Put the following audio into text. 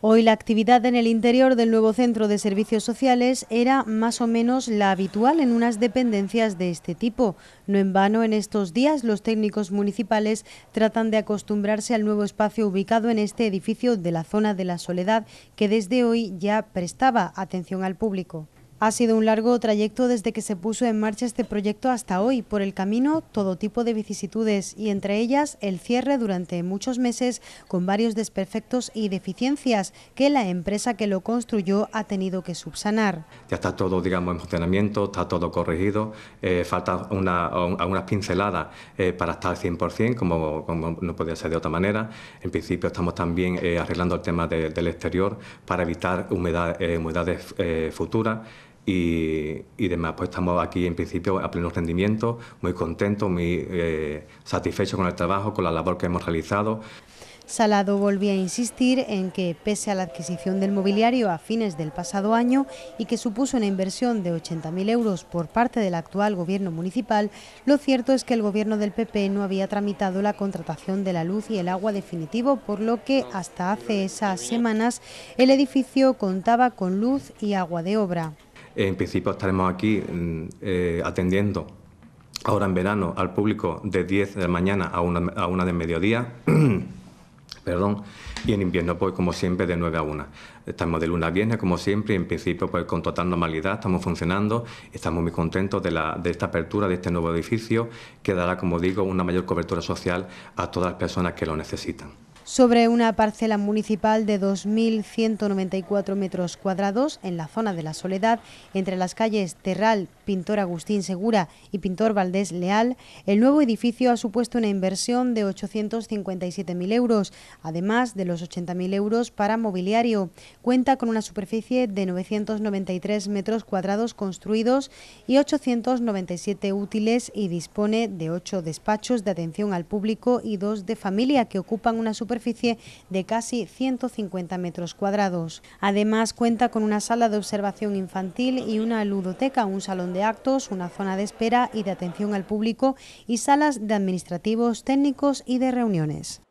Hoy la actividad en el interior del nuevo centro de servicios sociales era más o menos la habitual en unas dependencias de este tipo. No en vano, en estos días los técnicos municipales tratan de acostumbrarse al nuevo espacio ubicado en este edificio de la zona de la Soledad, que desde hoy ya prestaba atención al público. Ha sido un largo trayecto desde que se puso en marcha este proyecto hasta hoy, por el camino todo tipo de vicisitudes y entre ellas el cierre durante muchos meses con varios desperfectos y deficiencias que la empresa que lo construyó ha tenido que subsanar. Ya está todo, digamos, en funcionamiento, está todo corregido, eh, falta una, algunas pinceladas eh, para estar al 100%, como, no podía ser de otra manera. En principio estamos también eh, arreglando el tema del exterior para evitar eh, humedades futuras y, demás. Pues estamos aquí en principio a pleno rendimiento, muy contentos, muy eh, satisfechos con el trabajo, con la labor que hemos realizado. Salado volvía a insistir en que, pese a la adquisición del mobiliario a fines del pasado año y que supuso una inversión de 80.000 euros por parte del actual gobierno municipal, lo cierto es que el gobierno del PP no había tramitado la contratación de la luz y el agua definitivo, por lo que hasta hace esas semanas el edificio contaba con luz y agua de obra. En principio estaremos aquí mm, eh, atendiendo ahora en verano al público de 10 de la mañana a una, a mediodía. Perdón, y en invierno, pues como siempre, de 9 a 1. Estamos de luna a viernes, como siempre, y en principio, pues con total normalidad estamos funcionando. Estamos muy contentos de, la, de esta apertura, de este nuevo edificio, que dará, como digo, una mayor cobertura social a todas las personas que lo necesitan sobre una parcela municipal de 2.194 metros cuadrados en la zona de la Soledad, entre las calles Terral, Pintor Agustín Segura y Pintor Valdés Leal, el nuevo edificio ha supuesto una inversión de 857.000 euros, además de los 80.000 euros para mobiliario. Cuenta con una superficie de 993 metros cuadrados construidos y 897 útiles y dispone de 8 despachos de atención al público y dos de familia que ocupan una superficie de casi 150 metros cuadrados. Además, cuenta con una sala de observación infantil y una ludoteca, un salón de actos, una zona de espera y de atención al público y salas de administrativos, técnicos y de reuniones.